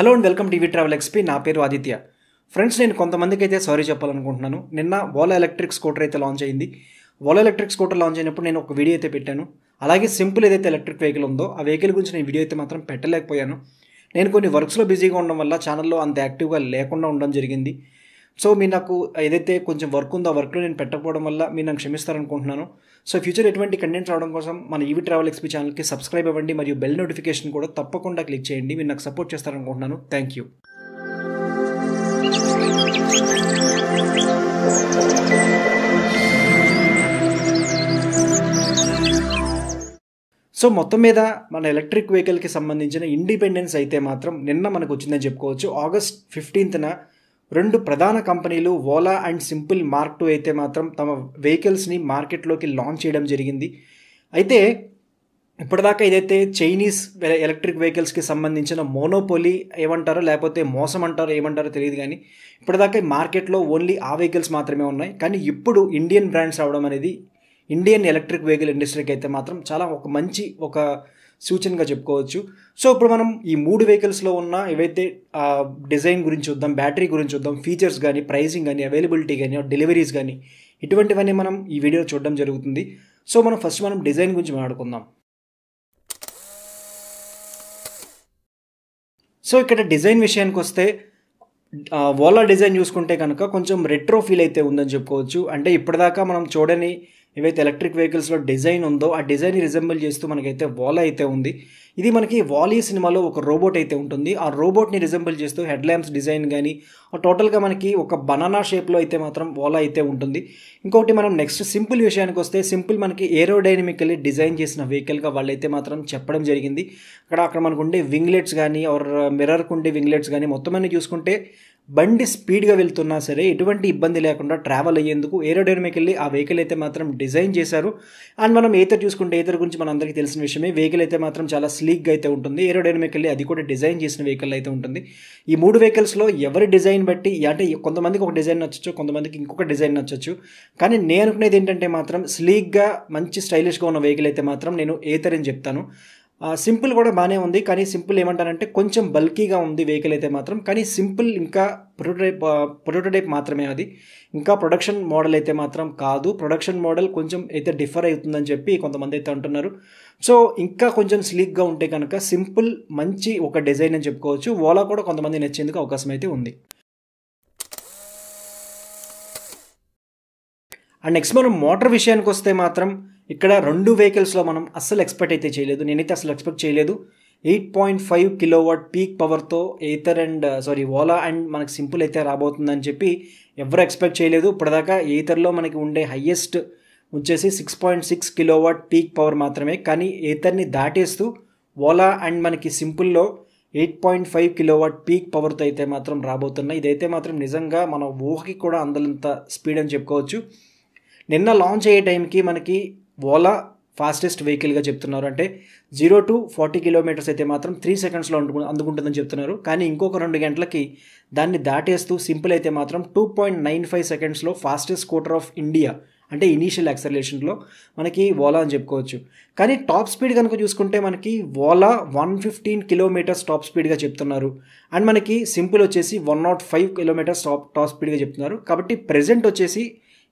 hello and welcome TV travel XP నా పేరు Aditya friends నేను కొంతమందికి అయితే సారీ చెప్పాలనుకుంటున్నాను నిన్న ఓలా ఎలక్ట్రిక్ స్కూటర్ అయితే లాంచ్ అయింది ఓలా ఎలక్ట్రిక్ స్కూటర్ లాంచ్ అయినప్పుడు నేను ఒక వీడియో అయితే పెట్టాను అలాగే సింపుల్ ఏదైతే ఎలక్ట్రిక్ వెహికల్ ఉందో ఆ వెహికల్ గురించి నేను వీడియో అయితే మాత్రం పెట్టలేకపోయాను నేను కొన్ని వర్క్స్లో బిజీగా ఉండడం వల్ల ఛానల్లో అంత యాక్టివ్గా లేకుండా ఉండడం జరిగింది సో మీరు నాకు ఏదైతే కొంచెం వర్క్ ఉందో ఆ వర్క్లో నేను పెట్టకపోవడం వల్ల మీరు నాకు క్షమిస్తారనుకుంటున్నాను సో ఫ్యూచర్ ఎటువంటి కంటెంట్ రావడం కోసం మన ఈవీ ట్రావెల్ ఎక్స్పీ ఛానల్కి సబ్స్క్రైబ్ అవ్వండి మరియు బెల్ నోటిఫికేషన్ కూడా తప్పకుండా క్లిక్ చేయండి మీరు నాకు సపోర్ట్ చేస్తారనుకుంటున్నాను థ్యాంక్ యూ సో మొత్తం మీద మన ఎలక్ట్రిక్ వెహికల్కి సంబంధించిన ఇండిపెండెన్స్ అయితే మాత్రం నిన్న మనకు వచ్చిందని చెప్పుకోవచ్చు ఆగస్ట్ ఫిఫ్టీన్త్న రెండు ప్రధాన కంపెనీలు Ola and Simple mark two అయితే మాత్రం తమ వెహికల్స్ని మార్కెట్లోకి లాంచ్ చేయడం జరిగింది అయితే ఇప్పటిదాకా ఇదైతే చైనీస్ ఎలక్ట్రిక్ వెహికల్స్కి సంబంధించిన మోనోపోలీ ఏమంటారో లేకపోతే మోసం అంటారో ఏమంటారో తెలియదు కానీ ఇప్పటిదాకా మార్కెట్లో ఓన్లీ ఆ వెహికల్స్ మాత్రమే ఉన్నాయి కానీ ఇప్పుడు ఇండియన్ బ్రాండ్స్ రావడం అనేది ఇండియన్ ఎలక్ట్రిక్ వెహికల్ ఇండస్ట్రీకి అయితే మాత్రం చాలా ఒక మంచి ఒక సూచనగా చెప్పుకోవచ్చు సో ఇప్పుడు మనం ఈ మూడు వెహికల్స్లో ఉన్న ఏవైతే డిజైన్ గురించి చూద్దాం బ్యాటరీ గురించి చూద్దాం ఫీచర్స్ కానీ ప్రైసింగ్ కానీ అవైలబిలిటీ కానీ డెలివరీస్ కానీ ఇటువంటివన్నీ మనం ఈ వీడియో చూడడం జరుగుతుంది సో మనం ఫస్ట్ మనం డిజైన్ గురించి మాట్లాడుకుందాం సో ఇక్కడ డిజైన్ విషయానికి వస్తే ఓలా డిజైన్ చూసుకుంటే కనుక కొంచెం రెట్రో ఫీల్ అయితే ఉందని చెప్పుకోవచ్చు అంటే ఇప్పటిదాకా మనం చూడని ఏవైతే ఎలక్ట్రిక్ వెహికల్స్లో డిజైన్ ఉందో ఆ డిజైన్ రిజెంబుల్ చేస్తూ మనకైతే వాల్ అయితే ఉంది ఇది మనకి వాలీ సినిమాలో ఒక రోబోట్ అయితే ఉంటుంది ఆ రోబోట్ని రిజెంబుల్ చేస్తూ హెడ్ ల్యాంప్స్ డిజైన్ కానీ టోటల్గా మనకి ఒక బనానా షేప్లో అయితే మాత్రం వాలా అయితే ఉంటుంది ఇంకొకటి మనం నెక్స్ట్ సింపుల్ విషయానికి వస్తే సింపుల్ మనకి ఏరోడైనమికల్లీ డిజైన్ చేసిన వెహికల్గా వాళ్ళైతే మాత్రం చెప్పడం జరిగింది అక్కడ అక్కడ మనకు ఉండే వింగ్లెట్స్ కానీ ఆర్ మిర్రర్కు ఉండే వింగ్లెట్స్ కానీ మొత్తం అన్నీ చూసుకుంటే బండి స్పీడ్గా వెళ్తున్నా సరే ఎటువంటి ఇబ్బంది లేకుండా ట్రావెల్ అయ్యేందుకు వెళ్ళి ఆ వెహికల్ అయితే మాత్రం డిజైన్ చేశారు అండ్ మనం ఏతర్ చూసుకుంటే ఏతర్ గురించి అందరికీ తెలిసిన విషయమే వెహికల్ అయితే మాత్రం చాలా స్లీక్గా అయితే ఉంటుంది ఏరోడైనమికల్లీ అది కూడా డిజైన్ చేసిన వెహికల్ అయితే ఉంటుంది ఈ మూడు వెహికల్స్లో ఎవరి డిజైన్ బట్టి అంటే కొంతమందికి ఒక డిజైన్ నచ్చచ్చు కొంతమందికి ఇంకొక డిజైన్ నచ్చచ్చు కానీ నేను అనుకునేది ఏంటంటే మాత్రం స్లీక్గా మంచి స్టైలిష్గా ఉన్న వెహికల్ అయితే మాత్రం నేను ఏతర్ అని చెప్తాను సింపుల్ కూడా బాగానే ఉంది కానీ సింపుల్ ఏమంటారంటే కొంచెం బల్కీగా ఉంది వెహికల్ అయితే మాత్రం కానీ సింపుల్ ఇంకా ప్రొటోటైప్ ప్రొటోటైప్ మాత్రమే అది ఇంకా ప్రొడక్షన్ మోడల్ అయితే మాత్రం కాదు ప్రొడక్షన్ మోడల్ కొంచెం అయితే డిఫర్ అవుతుందని చెప్పి కొంతమంది అయితే అంటున్నారు సో ఇంకా కొంచెం స్లీక్గా ఉంటే కనుక సింపుల్ మంచి ఒక డిజైన్ అని చెప్పుకోవచ్చు ఓలా కూడా కొంతమంది నచ్చేందుకు అవకాశం అయితే ఉంది అండ్ నెక్స్ట్ మనం మోటార్ విషయానికి వస్తే మాత్రం ఇక్కడ రెండు వెహికల్స్లో మనం అస్సలు ఎక్స్పెక్ట్ అయితే చేయలేదు నేనైతే అసలు ఎక్స్పెక్ట్ చేయలేదు eight point five kilowatt peak పవర్తో Ather and sorry Ola and మనకి సింపుల్ అయితే రాబోతుందని చెప్పి ఎవరు ఎక్స్పెక్ట్ చేయలేదు ఇప్పటిదాకా ఎయితర్లో మనకి ఉండే హయ్యెస్ట్ వచ్చేసి six point six kilowatt peak power మాత్రమే కానీ ఎయితర్ని దాటేస్తూ ఓలా అండ్ మనకి సింపుల్లో eight point five kilowatt peak పవర్తో అయితే మాత్రం రాబోతున్నాయి ఇదైతే మాత్రం నిజంగా మన ఊహకి కూడా అందలంత స్పీడ్ అని చెప్పుకోవచ్చు నిన్న లాంచ్ అయ్యే టైంకి మనకి ఓలా ఫాస్టెస్ట్ వెహికల్గా చెప్తున్నారు అంటే జీరో టు ఫార్టీ కిలోమీటర్స్ అయితే మాత్రం త్రీ సెకండ్స్లో అందుకు అందుకుంటుందని చెప్తున్నారు కానీ ఇంకొక రెండు గంటలకి దాన్ని దాటేస్తూ సింపుల్ అయితే మాత్రం టూ పాయింట్ నైన్ ఫైవ్ సెకండ్స్లో ఫాస్టెస్ట్ స్కూటర్ ఆఫ్ ఇండియా అంటే ఇనీషియల్ యాక్సలేషన్లో మనకి ఓలా అని చెప్పుకోవచ్చు కానీ టాప్ స్పీడ్ కనుక చూసుకుంటే మనకి Ola one fifteen kilometres top స్పీడ్గా చెప్తున్నారు అండ్ మనకి సింపుల్ వచ్చేసి one not five kilometres top top స్పీడ్గా చెప్తున్నారు కాబట్టి ప్రజెంట్ వచ్చేసి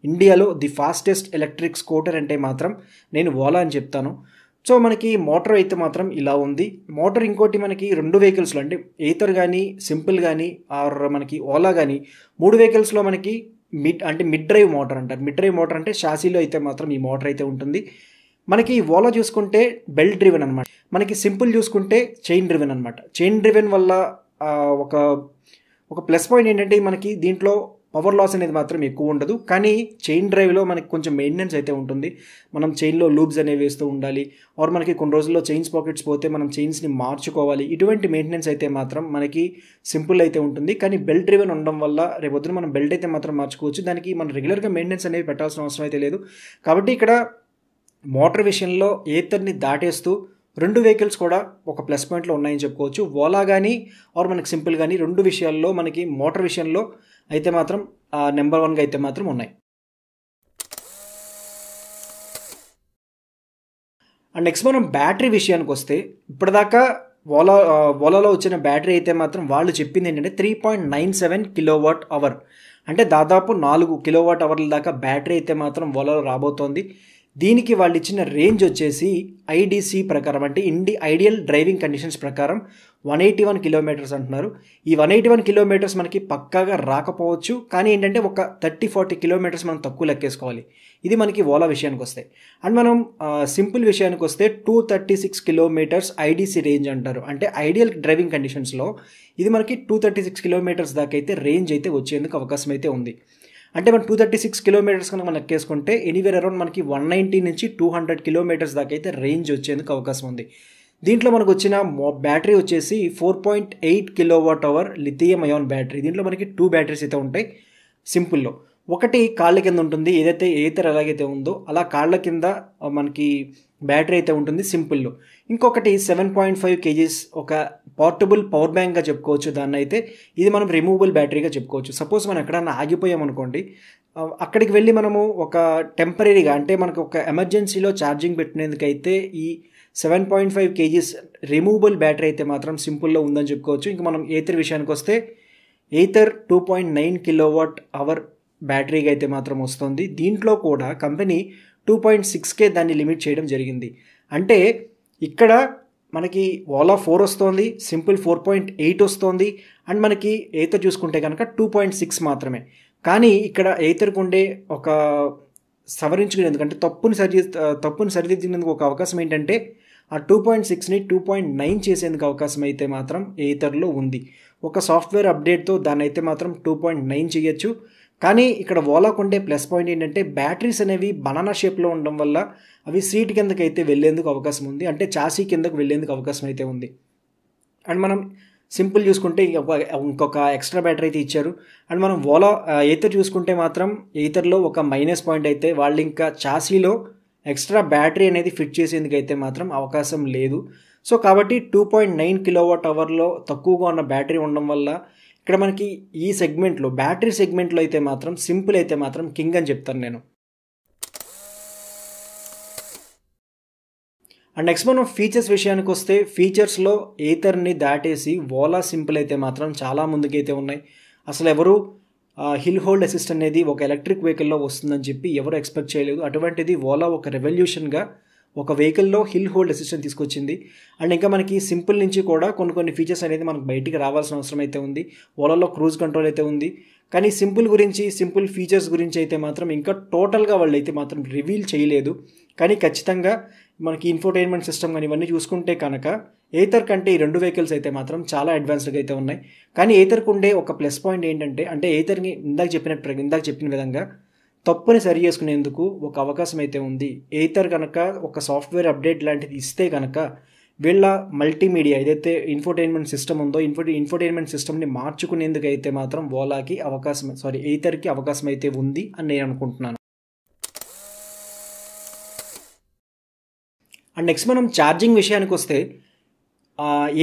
ఇండియాలో ది ఫాస్టెస్ట్ ఎలక్ట్రిక్ స్కూటర్ అంటే మాత్రం నేను ఓలా అని చెప్తాను సో మనకి మోటార్ అయితే మాత్రం ఇలా ఉంది మోటార్ ఇంకోటి మనకి రెండు వెహికల్స్లో అంటే ఎయితర్ కానీ సింపుల్ కానీ ఆర్ మనకి ఓలా కానీ మూడు వెహికల్స్లో మనకి మిడ్ అంటే మిడ్ డ్రైవ్ మోటార్ అంటారు మిడ్ డ్రైవ్ మోటార్ అంటే షాసీలో అయితే మాత్రం ఈ మోటార్ అయితే ఉంటుంది మనకి ఓలా చూసుకుంటే బెల్ట్ డ్రివెన్ అనమాట మనకి సింపుల్ చూసుకుంటే చైన్ డ్రివెన్ అనమాట చైన్ డ్రివెన్ వల్ల ఒక ఒక ప్లస్ పాయింట్ ఏంటంటే మనకి దీంట్లో పవర్ లాస్ అనేది మాత్రం ఎక్కువ ఉండదు కానీ చైన్ డ్రైవ్లో మనకి కొంచెం మెయింటెనెన్స్ అయితే ఉంటుంది మనం చైన్లో లూబ్స్ అనేవి వేస్తూ ఉండాలి ఆర్ మనకి కొన్ని రోజుల్లో చైన్స్ పాకెట్స్ పోతే మనం చైన్స్ని మార్చుకోవాలి ఇటువంటి మెయింటెనెన్స్ అయితే మాత్రం మనకి సింపుల్ అయితే ఉంటుంది కానీ బెల్ట్ డ్రివెన్ ఉండడం వల్ల రేపొద్దున మనం బెల్ట్ అయితే మాత్రం మార్చుకోవచ్చు దానికి మనం రెగ్యులర్గా మెయింటెనెన్స్ అనేవి పెట్టాల్సిన అవసరం అయితే లేదు కాబట్టి ఇక్కడ మోటార్ విషయంలో ఏతర్ని దాటేస్తూ రెండు వెహికల్స్ కూడా ఒక ప్లస్ పాయింట్లో ఉన్నాయని చెప్పుకోవచ్చు ఓలా కానీ ఆర్ మనకి సింపుల్ కానీ రెండు విషయాల్లో మనకి మోటార్ విషయంలో అయితే మాత్రం నెంబర్ వన్గా అయితే మాత్రం ఉన్నాయి అండ్ నెక్స్ట్ మనం బ్యాటరీ విషయానికి వస్తే ఇప్పటిదాకా ఓలా ఓలాలో వచ్చిన బ్యాటరీ అయితే మాత్రం వాళ్ళు చెప్పింది ఏంటంటే three point nine seven kilowatt hour అంటే దాదాపు నాలుగు కిలోవాట్ అవర్ల దాకా బ్యాటరీ అయితే మాత్రం ఓలాలో రాబోతోంది దీనికి వాళ్ళు ఇచ్చిన రేంజ్ వచ్చేసి ఐడిసి ప్రకారం అంటే ఇండి ఐడియల్ డ్రైవింగ్ కండిషన్స్ ప్రకారం వన్ ఎయిటీ వన్ కిలోమీటర్స్ అంటున్నారు ఈ వన్ ఎయిటీ వన్ కిలోమీటర్స్ మనకి పక్కాగా రాకపోవచ్చు కానీ ఏంటంటే ఒక థర్టీ ఫార్టీ కిలోమీటర్స్ మనం తక్కువ లెక్కేసుకోవాలి ఇది మనకి ఓలా విషయానికి వస్తే అండ్ మనం సింపుల్ విషయానికి వస్తే two thirty six kilometres IDC range అంటారు అంటే ఐడియల్ డ్రైవింగ్ కండిషన్స్లో ఇది మనకి టూ థర్టీ సిక్స్ కిలోమీటర్స్ దాకా అయితే రేంజ్ అయితే వచ్చేందుకు అవకాశం అయితే ఉంది అంటే మనం టూ థర్టీ సిక్స్ కిలోమీటర్స్ కనుక మనం ఎక్కేసుకుంటే ఎనీవేర్ అరౌండ్ మనకి వన్ నైంటీ నుంచి టూ హండ్రెడ్ కిలోమీటర్స్ దాకా అయితే రేంజ్ వచ్చేందుకు అవకాశం ఉంది దీంట్లో మనకు వచ్చిన బ్యాటరీ వచ్చేసి four point eight kilowatt hour lithium ion battery దీంట్లో మనకి టూ బ్యాటరీస్ అయితే ఉంటాయి సింపుల్లో ఒకటి కాళ్ళ కింద ఉంటుంది ఏదైతే ఏతర్ ఎలాగైతే ఉందో అలా కాళ్ళ కింద మనకి బ్యాటరీ అయితే ఉంటుంది సింపుల్లో ఇంకొకటి సెవెన్ పాయింట్ ఫైవ్ కేజీస్ ఒక పోర్టబుల్ పవర్ బ్యాంక్గా చెప్పుకోవచ్చు దాన్ని అయితే ఇది మనం రిమూవబుల్ బ్యాటరీగా చెప్పుకోవచ్చు సపోజ్ మనం ఎక్కడన్నా ఆగిపోయామనుకోండి అక్కడికి వెళ్ళి మనము ఒక టెంపరీగా అంటే మనకు ఒక ఎమర్జెన్సీలో ఛార్జింగ్ పెట్టినందుకైతే ఈ seven point five kgs removable battery అయితే మాత్రం సింపుల్లో ఉందని చెప్పుకోవచ్చు ఇంకా మనం ఏథర్ విషయానికి వస్తే Ather two point nine kilowatt hour బ్యాటరీగా అయితే మాత్రం వస్తుంది దీంట్లో కూడా కంపెనీ టూ పాయింట్ సిక్స్కే దాన్ని లిమిట్ చేయడం జరిగింది అంటే ఇక్కడ మనకి ఓలా ఫోర్ వస్తుంది సింపుల్ ఫోర్ పాయింట్ ఎయిట్ వస్తుంది అండ్ మనకి ఎయితర్ చూసుకుంటే కనుక టూ పాయింట్ సిక్స్ మాత్రమే కానీ ఇక్కడ ఎయితర్కు ఉండే ఒక సవరించుకునేందుకు అంటే తప్పుని సరిది తప్పుని సరిదిద్దినందుకు ఒక అవకాశం ఏంటంటే ఆ టూ పాయింట్ సిక్స్ని టూ పాయింట్ నైన్ చేసేందుకు అవకాశం అయితే మాత్రం ఏథర్లో ఉంది ఒక సాఫ్ట్వేర్ అప్డేట్తో దాన్ని అయితే మాత్రం టూ పాయింట్ నైన్ చేయొచ్చు కానీ ఇక్కడ ఓలాకు ఉండే ప్లస్ పాయింట్ ఏంటంటే బ్యాటరీస్ అనేవి బనానా షేప్లో ఉండడం వల్ల అవి సీట్ కిందకి అయితే వెళ్ళేందుకు అవకాశం ఉంది అంటే చాసీ కిందకు వెళ్ళేందుకు అవకాశం అయితే ఉంది అండ్ మనం సింపుల్ చూసుకుంటే ఇంకొక ఎక్స్ట్రా బ్యాటరీ అయితే ఇచ్చారు అండ్ మనం ఓలా ఎయితర్ చూసుకుంటే మాత్రం ఎయితర్లో ఒక మైనస్ పాయింట్ అయితే వాళ్ళు ఇంకా చాసీలో ఎక్స్ట్రా బ్యాటరీ అనేది ఫిట్ చేసేందుకు అయితే మాత్రం అవకాశం లేదు సో కాబట్టి టూ పాయింట్ నైన్ కిలోవాట్ అవర్లో తక్కువగా ఉన్న బ్యాటరీ ఉండడం వల్ల ఇక్కడ మనకి ఈ సెగ్మెంట్లో బ్యాటరీ సెగ్మెంట్లో అయితే మాత్రం సింపుల్ అయితే మాత్రం కింగ్ అని చెప్తాను నేను అండ్ నెక్స్ట్ మనం ఫీచర్స్ విషయానికి వస్తే ఫీచర్స్లో ఏథర్ని దాటేసి ఓలా సింపుల్ అయితే మాత్రం చాలా ముందుకైతే ఉన్నాయి అసలు ఎవరు హిల్ హోల్డ్ అసిస్ట్ అనేది ఒక ఎలక్ట్రిక్ వెహికల్లో వస్తుందని చెప్పి ఎవరు ఎక్స్పెక్ట్ చేయలేదు అటువంటిది ఓలా ఒక రెవల్యూషన్గా ఒక వెహికల్లో హిల్ హోల్డ్ అసిస్టెంట్ తీసుకొచ్చింది అండ్ ఇంకా మనకి సింపుల్ నుంచి కూడా కొన్ని కొన్ని ఫీచర్స్ అనేది మనకు బయటికి రావాల్సిన అవసరం అయితే ఉంది ఓలాలో క్రూజ్ కంట్రోల్ అయితే ఉంది కానీ సింపుల్ గురించి సింపుల్ ఫీచర్స్ గురించి అయితే మాత్రం ఇంకా టోటల్గా వాళ్ళు అయితే మాత్రం రివీల్ చేయలేదు కానీ ఖచ్చితంగా మనకి ఇన్ఫోటైన్మెంట్ సిస్టమ్ కానీ ఇవన్నీ చూసుకుంటే కనుక ఏథర్ కంటే ఈ రెండు వెహికల్స్ అయితే మాత్రం చాలా అడ్వాన్స్డ్గా అయితే ఉన్నాయి కానీ ఏథర్కు ఉండే ఒక ప్లస్ పాయింట్ ఏంటంటే అంటే ఏథర్ని ఇందాక చెప్పినట్టు ఇందాక చెప్పిన విధంగా తప్పుని సరి చేసుకునేందుకు ఒక అవకాశం అయితే ఉంది ఏథర్ కనుక ఒక సాఫ్ట్వేర్ అప్డేట్ లాంటిది ఇస్తే కనుక వీళ్ళ మల్టీమీడియా ఏదైతే ఇన్ఫోటైన్మెంట్ సిస్టమ్ ఉందో ఇన్ఫో ఇన్ఫోటైన్మెంట్ సిస్టమ్ని మార్చుకునేందుకు అయితే మాత్రం ఓలాకి అవకాశం సారీ ఎయితర్కి అవకాశం అయితే ఉంది అని నేను అనుకుంటున్నాను అండ్ నెక్స్ట్ మనం ఛార్జింగ్ విషయానికి వస్తే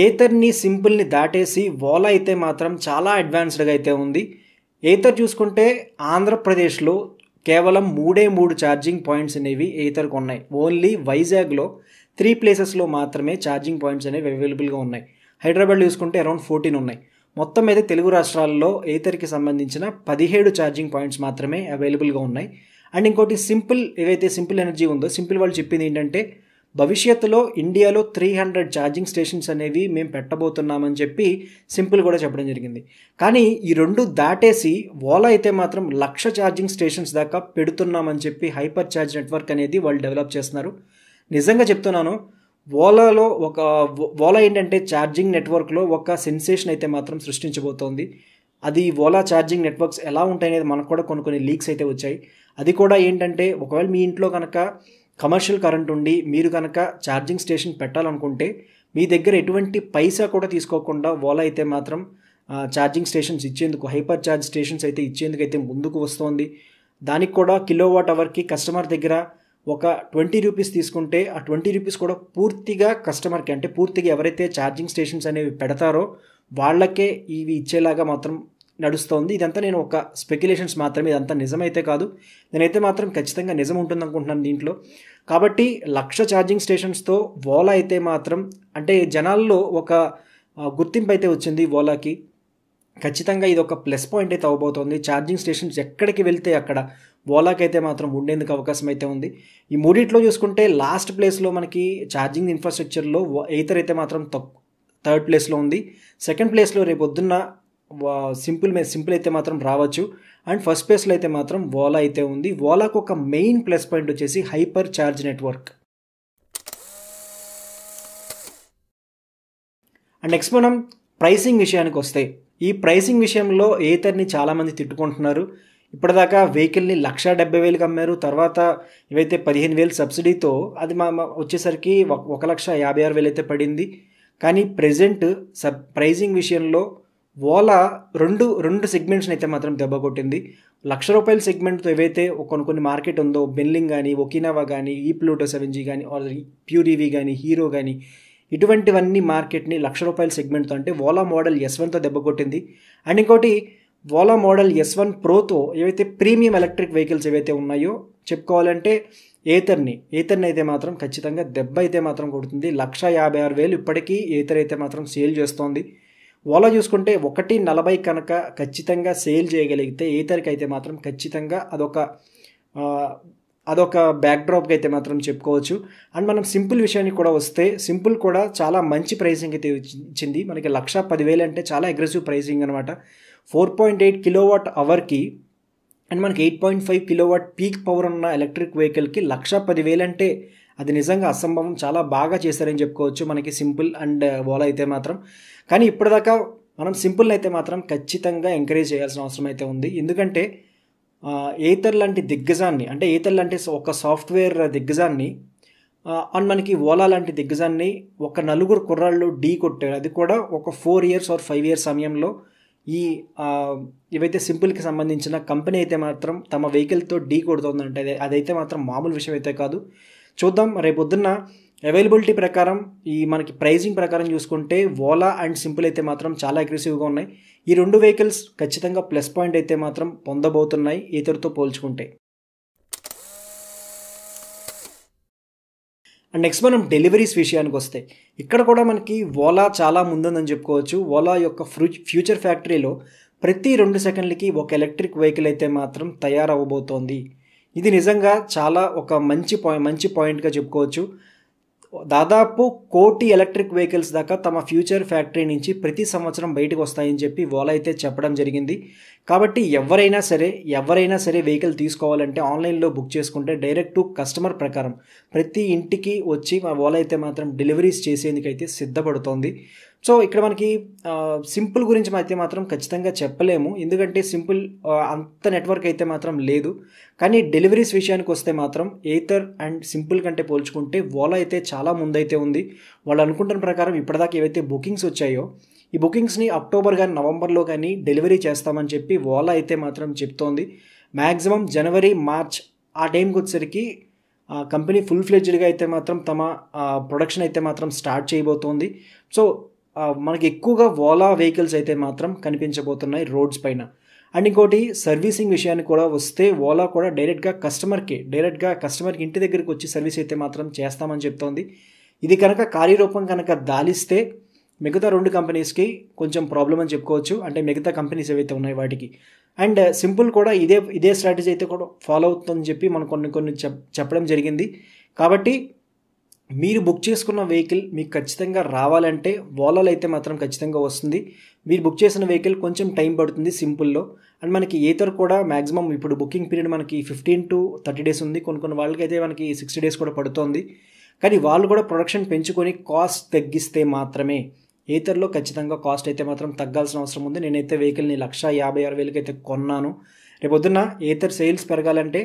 ఏతర్ని సింపుల్ని దాటేసి ఓలా అయితే మాత్రం చాలా అడ్వాన్స్డ్గా అయితే ఉంది ఏతర్ చూసుకుంటే ఆంధ్రప్రదేశ్లో కేవలం మూడే మూడు ఛార్జింగ్ పాయింట్స్ అనేవి ఏథర్కు ఉన్నాయి ఓన్లీ వైజాగ్లో త్రీ ప్లేసెస్లో మాత్రమే ఛార్జింగ్ పాయింట్స్ అనేవి అవైలబుల్గా ఉన్నాయి హైదరాబాద్ చూసుకుంటే అరౌండ్ ఫోర్టీన్ ఉన్నాయి మొత్తం అయితే తెలుగు రాష్ట్రాల్లో ఏతర్కి సంబంధించిన పదిహేడు ఛార్జింగ్ పాయింట్స్ మాత్రమే అవైలబుల్గా ఉన్నాయి అండ్ ఇంకోటి సింపుల్ ఏవైతే సింపుల్ ఎనర్జీ ఉందో సింపుల్ వాళ్ళు చెప్పింది ఏంటంటే భవిష్యత్తులో ఇండియాలో త్రీ హండ్రెడ్ ఛార్జింగ్ స్టేషన్స్ అనేవి మేము పెట్టబోతున్నామని చెప్పి సింపుల్ కూడా చెప్పడం జరిగింది కానీ ఈ రెండు దాటేసి ఓలా అయితే మాత్రం లక్ష ఛార్జింగ్ స్టేషన్స్ దాకా పెడుతున్నామని చెప్పి హైపర్ ఛార్జ్ నెట్వర్క్ అనేది వాళ్ళు డెవలప్ చేస్తున్నారు నిజంగా చెప్తున్నాను ఓలాలో ఒక ఓలా ఏంటంటే ఛార్జింగ్ నెట్వర్క్లో ఒక సెన్సేషన్ అయితే మాత్రం సృష్టించబోతోంది అది ఓలా ఛార్జింగ్ నెట్వర్క్స్ ఎలా ఉంటాయనేది మనకు కూడా కొన్ని కొన్ని లీక్స్ అయితే వచ్చాయి అది కూడా ఏంటంటే ఒకవేళ మీ ఇంట్లో కనుక కమర్షియల్ కరెంట్ ఉండి మీరు కనుక ఛార్జింగ్ స్టేషన్ పెట్టాలనుకుంటే మీ దగ్గర ఎటువంటి పైసా కూడా తీసుకోకుండా ఓలా అయితే మాత్రం ఛార్జింగ్ స్టేషన్స్ ఇచ్చేందుకు హైపర్ ఛార్జ్ స్టేషన్స్ అయితే ఇచ్చేందుకు అయితే ముందుకు వస్తోంది దానికి కూడా కిలోవాట్ అవర్కి కస్టమర్ దగ్గర ఒక ట్వంటీ రూపీస్ తీసుకుంటే ఆ ట్వంటీ రూపీస్ కూడా పూర్తిగా కస్టమర్కి అంటే పూర్తిగా ఎవరైతే ఛార్జింగ్ స్టేషన్స్ అనేవి పెడతారో వాళ్ళకే ఇవి ఇచ్చేలాగా మాత్రం నడుస్తోంది ఇదంతా నేను ఒక స్పెక్యులేషన్స్ మాత్రమే ఇదంతా నిజమైతే కాదు నేనైతే మాత్రం ఖచ్చితంగా నిజం ఉంటుంది అనుకుంటున్నాను దీంట్లో కాబట్టి లక్ష ఛార్జింగ్ స్టేషన్స్తో ఓలా అయితే మాత్రం అంటే జనాల్లో ఒక గుర్తింపు అయితే వచ్చింది ఓలాకి ఖచ్చితంగా ఇది ఒక ప్లస్ పాయింట్ అయితే అవ్వబోతోంది ఛార్జింగ్ స్టేషన్స్ ఎక్కడికి వెళ్తే అక్కడ ఓలాకి అయితే మాత్రం ఉండేందుకు అవకాశం అయితే ఉంది ఈ మూడిట్లో చూసుకుంటే లాస్ట్ ప్లేస్లో మనకి ఛార్జింగ్ ఇన్ఫ్రాస్ట్రక్చర్లో ఎయితర్ అయితే మాత్రం తక్కువ థర్డ్ ప్లేస్లో ఉంది సెకండ్ ప్లేస్లో రేపు పొద్దున్న సింపుల్ మే సింపుల్ అయితే మాత్రం రావచ్చు అండ్ ఫస్ట్ ప్లేస్లో అయితే మాత్రం ఓలా అయితే ఉంది ఓలాకు ఒక మెయిన్ ప్లస్ పాయింట్ వచ్చేసి hyper charge network and next మనం ప్రైసింగ్ విషయానికి వస్తే ఈ ప్రైసింగ్ విషయంలో ఏతర్ని చాలామంది తిట్టుకుంటున్నారు ఇప్పటిదాకా వెహికల్ని లక్ష డెబ్బై వేలకు అమ్మారు తర్వాత ఇవైతే పదిహేను వేలు సబ్సిడీతో అది మా వచ్చేసరికి ఒక లక్ష యాభై ఆరు వేలు అయితే పడింది కానీ ప్రజెంట్ సబ్ ప్రైజింగ్ విషయంలో ఓలా రెండు రెండు సెగ్మెంట్స్ని అయితే మాత్రం దెబ్బ కొట్టింది లక్ష రూపాయల సెగ్మెంట్తో ఏవైతే కొన్ని కొన్ని మార్కెట్ ఉందో బెన్లింగ్ కానీ ఒకినావా కానీ ఈ ప్లూటో సెవెన్ జీ కానీ ఆర్ ఈవీ కానీ హీరో కానీ ఇటువంటివన్నీ మార్కెట్ని లక్ష రూపాయల సెగ్మెంట్తో అంటే ఓలా మోడల్ ఎస్ వన్తో దెబ్బ కొట్టింది అండ్ ఇంకోటి ఓలా మోడల్ ఎస్ వన్ ప్రోతో ఏవైతే ప్రీమియం ఎలక్ట్రిక్ వెహికల్స్ ఏవైతే ఉన్నాయో చెప్పుకోవాలంటే ఏతర్ని ఏతర్ని అయితే మాత్రం ఖచ్చితంగా దెబ్బ అయితే మాత్రం కొడుతుంది లక్ష యాభై ఆరు వేలు ఇప్పటికీ ఏతర్ అయితే మాత్రం సేల్ చేస్తోంది ఓలా చూసుకుంటే ఒకటి నలభై కనుక ఖచ్చితంగా సేల్ చేయగలిగితే ఈథర్కి అయితే మాత్రం ఖచ్చితంగా అదొక అదొక బ్యాక్డ్రాప్గా అయితే మాత్రం చెప్పుకోవచ్చు అండ్ మనం సింపుల్ విషయానికి కూడా వస్తే సింపుల్ కూడా చాలా మంచి ప్రైసింగ్ అయితే ఇచ్చింది మనకి లక్ష పదివేలు అంటే చాలా అగ్రెసివ్ ప్రైసింగ్ అనమాట ఫోర్ పాయింట్ ఎయిట్ కిలోవాట్ అవర్కి అండ్ మనకి eight point five kilowatt peak power ఉన్న ఎలక్ట్రిక్ వెహికల్కి లక్ష పదివేలు అంటే అది నిజంగా అసంభవం చాలా బాగా చేశారని చెప్పుకోవచ్చు మనకి సింపుల్ అండ్ ఓలా uh, అయితే మాత్రం కానీ ఇప్పటిదాకా మనం సింపుల్ అయితే మాత్రం ఖచ్చితంగా ఎంకరేజ్ చేయాల్సిన అవసరం అయితే ఉంది ఎందుకంటే ఏతర్ uh, లాంటి దిగ్గజాన్ని అంటే ఏతర్ లాంటి ఒక సాఫ్ట్వేర్ దిగ్గజాన్ని uh, అండ్ మనకి ఓలా లాంటి దిగ్గజాన్ని ఒక నలుగురు కుర్రాళ్ళు ఢీ కొట్టారు అది కూడా ఒక four years or five years సమయంలో ఈ ఇవైతే సింపుల్కి సంబంధించిన కంపెనీ అయితే మాత్రం తమ వెహికల్తో ఢీ కొడుతుందంటే అదైతే మాత్రం మామూలు విషయం అయితే కాదు చూద్దాం రేపొద్దున్న అవైలబిలిటీ ప్రకారం ఈ మనకి ప్రైజింగ్ ప్రకారం చూసుకుంటే ఓలా అండ్ సింపుల్ అయితే మాత్రం చాలా అగ్రెసివ్గా ఉన్నాయి ఈ రెండు వెహికల్స్ ఖచ్చితంగా ప్లస్ పాయింట్ అయితే మాత్రం పొందబోతున్నాయి ఇతరుతో పోల్చుకుంటే అండ్ నెక్స్ట్ మనం డెలివరీస్ విషయానికి వస్తే ఇక్కడ కూడా మనకి ఓలా చాలా ముందుందని చెప్పుకోవచ్చు ఓలా యొక్క ఫ్యూచర్ ఫ్యాక్టరీలో ప్రతి రెండు సెకండ్లకి ఒక ఎలక్ట్రిక్ వెహికల్ అయితే మాత్రం తయారవబోతోంది ఇది నిజంగా చాలా ఒక మంచి పాయింట్ మంచి పాయింట్గా చెప్పుకోవచ్చు దాదాపు కోటి ఎలక్ట్రిక్ వెహికల్స్ దాకా తమ ఫ్యూచర్ ఫ్యాక్టరీ నుంచి ప్రతి సంవత్సరం బయటకు వస్తాయని చెప్పి ఓలా అయితే చెప్పడం జరిగింది కాబట్టి ఎవరైనా సరే ఎవరైనా సరే వెహికల్ తీసుకోవాలంటే ఆన్లైన్లో బుక్ చేసుకుంటే డైరెక్ట్ టు కస్టమర్ ప్రకారం ప్రతి ఇంటికి వచ్చి ఓలా అయితే మాత్రం డెలివరీస్ చేసేందుకైతే సిద్ధపడుతోంది సో ఇక్కడ మనకి సింపుల్ గురించి అయితే మాత్రం ఖచ్చితంగా చెప్పలేము ఎందుకంటే సింపుల్ అంత నెట్వర్క్ అయితే మాత్రం లేదు కానీ డెలివరీస్ విషయానికి వస్తే మాత్రం ఏథర్ అండ్ సింపుల్ కంటే పోల్చుకుంటే ఓలా అయితే చాలా ముందైతే ఉంది వాళ్ళు అనుకుంటున్న ప్రకారం ఇప్పటిదాకా ఏవైతే బుకింగ్స్ వచ్చాయో ఈ బుకింగ్స్ని అక్టోబర్ కానీ నవంబర్లో కానీ డెలివరీ చేస్తామని చెప్పి ఓలా అయితే మాత్రం చెప్తోంది మ్యాక్సిమం జనవరి మార్చ్ ఆ టైంకి వచ్చేసరికి కంపెనీ ఫుల్ ఫ్లెడ్జ్డ్గా అయితే మాత్రం తమ ప్రొడక్షన్ అయితే మాత్రం స్టార్ట్ చేయబోతోంది సో మనకి ఎక్కువగా ఓలా వెహికల్స్ అయితే మాత్రం కనిపించబోతున్నాయి రోడ్స్ పైన అండ్ ఇంకోటి సర్వీసింగ్ విషయానికి కూడా వస్తే ఓలా కూడా డైరెక్ట్గా కస్టమర్కి డైరెక్ట్గా కస్టమర్కి ఇంటి దగ్గరికి వచ్చి సర్వీస్ అయితే మాత్రం చేస్తామని చెప్తోంది ఇది కనుక కార్యరూపం కనుక దాలిస్తే మిగతా రెండు కంపెనీస్కి కొంచెం ప్రాబ్లం అని చెప్పుకోవచ్చు అంటే మిగతా కంపెనీస్ ఏవైతే ఉన్నాయి వాటికి అండ్ సింపుల్ కూడా ఇదే ఇదే స్ట్రాటజీ అయితే కూడా ఫాలో అవుతుందని చెప్పి మనం కొన్ని కొన్ని చెప్పడం జరిగింది కాబట్టి మీరు బుక్ చేసుకున్న వెహికల్ మీకు ఖచ్చితంగా రావాలంటే ఓలాలో అయితే మాత్రం ఖచ్చితంగా వస్తుంది మీరు బుక్ చేసిన వెహికల్ కొంచెం టైం పడుతుంది సింపుల్లో అండ్ మనకి ఏతర్ కూడా మ్యాక్సిమం ఇప్పుడు బుకింగ్ పీరియడ్ మనకి ఫిఫ్టీన్ టు థర్టీ డేస్ ఉంది కొన్ని కొన్ని వాళ్ళకైతే మనకి సిక్స్టీ డేస్ కూడా పడుతోంది కానీ వాళ్ళు కూడా ప్రొడక్షన్ పెంచుకొని కాస్ట్ తగ్గిస్తే మాత్రమే ఏతర్లో ఖచ్చితంగా కాస్ట్ అయితే మాత్రం తగ్గాల్సిన అవసరం ఉంది నేనైతే వెహికల్ని లక్ష యాభై ఆరు వేలకైతే కొన్నాను పొద్దున్న ఏతర్ సేల్స్ పెరగాలంటే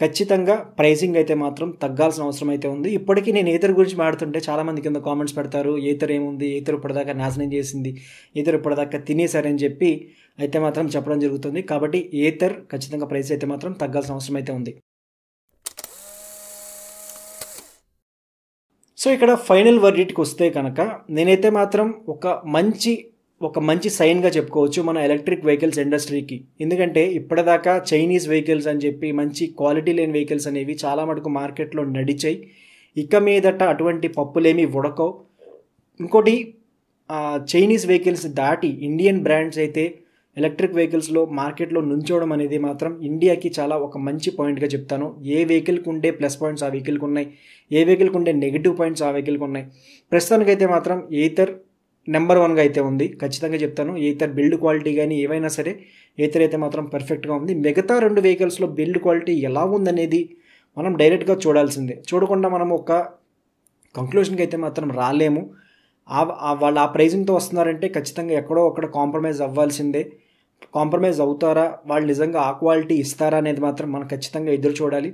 ఖచ్చితంగా ప్రైజింగ్ అయితే మాత్రం తగ్గాల్సిన అవసరం అయితే ఉంది ఇప్పటికీ నేను ఏతర్ గురించి మాడుతుంటే చాలామంది కింద కామెంట్స్ పెడతారు ఏతర్ ఏముంది ఈథర్ ఇప్పటిదాకా నాశనం చేసింది ఈథర్ ఇప్పటిదాకా తినేశారని చెప్పి అయితే మాత్రం చెప్పడం జరుగుతుంది కాబట్టి ఏతర్ ఖచ్చితంగా ప్రైస్ అయితే మాత్రం తగ్గాల్సిన అవసరం అయితే ఉంది సో ఇక్కడ ఫైనల్ వర్డిట్కి వస్తే కనుక నేనైతే మాత్రం ఒక మంచి ఒక మంచి సైన్గా చెప్పుకోవచ్చు మన ఎలక్ట్రిక్ వెహికల్స్ ఇండస్ట్రీకి ఎందుకంటే ఇప్పటిదాకా చైనీస్ వెహికల్స్ అని చెప్పి మంచి క్వాలిటీ లేని వెహికల్స్ అనేవి చాలా మటుకు మార్కెట్లో నడిచాయి ఇక మీదట అటువంటి పప్పులేమి ఉడకవు ఇంకోటి చైనీస్ వెహికల్స్ దాటి ఇండియన్ బ్రాండ్స్ అయితే ఎలక్ట్రిక్ వెహికల్స్లో మార్కెట్లో నుంచోవడం అనేది మాత్రం ఇండియాకి చాలా ఒక మంచి పాయింట్గా చెప్తాను ఏ వెహికల్కి ఉండే ప్లస్ పాయింట్స్ ఆ వెహికల్కి ఉన్నాయి ఏ వెహికల్కి ఉండే నెగిటివ్ పాయింట్స్ ఆ వెహికల్కి ఉన్నాయి ప్రస్తుతానికైతే మాత్రం ఏతర్ నెంబర్ వన్గా అయితే ఉంది ఖచ్చితంగా చెప్తాను ఎయితర్ బిల్డ్ క్వాలిటీ కానీ ఏవైనా సరే ఎయితర్ అయితే మాత్రం పర్ఫెక్ట్గా ఉంది మిగతా రెండు వెహికల్స్లో బిల్డ్ క్వాలిటీ ఎలా ఉందనేది మనం డైరెక్ట్గా చూడాల్సిందే చూడకుండా మనం ఒక కంక్లూషన్కి అయితే మాత్రం రాలేము వాళ్ళు ఆ ప్రైజింగ్తో వస్తున్నారంటే ఖచ్చితంగా ఎక్కడో అక్కడ కాంప్రమైజ్ అవ్వాల్సిందే కాంప్రమైజ్ అవుతారా వాళ్ళు నిజంగా ఆ క్వాలిటీ ఇస్తారా అనేది మాత్రం మనం ఖచ్చితంగా ఎదురు చూడాలి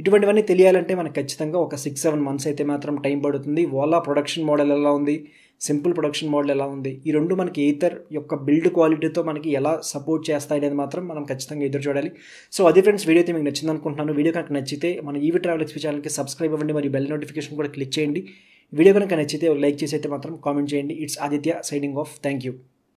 ఇటువంటివన్నీ తెలియాలంటే మనకు ఖచ్చితంగా ఒక సిక్స్ సెవెన్ మంత్స్ అయితే మాత్రం టైం పడుతుంది ఓలా ప్రొడక్షన్ మోడల్ ఎలా ఉంది సింపుల్ ప్రొడక్షన్ మోడల్ ఎలా ఉంది ఈ రెండు మనకి ఈథర్ యొక్క బిల్డ్ క్వాలిటీతో మనకి ఎలా సపోర్ట్ చేస్తాయి అనేది మాత్రం మనం ఖచ్చితంగా ఎదురు చూడాలి సో అది ఫ్రెండ్స్ వీడియో అయితే మీకు నచ్చింది అనుకుంటున్నాను వీడియో కనుక నచ్చితే మన ఈవీ ట్రావెల్ ఎక్స్పీ ఛానల్కి సబ్స్క్రైబ్ అవ్వండి మరియు బెల్ నోటిఫికేషన్ కూడా క్లిక్ చేయండి వీడియో కనుక నచ్చితే లైక్ చేసి అయితే మాత్రం కామెంట్ చేయండి it's Aditya signing off thank you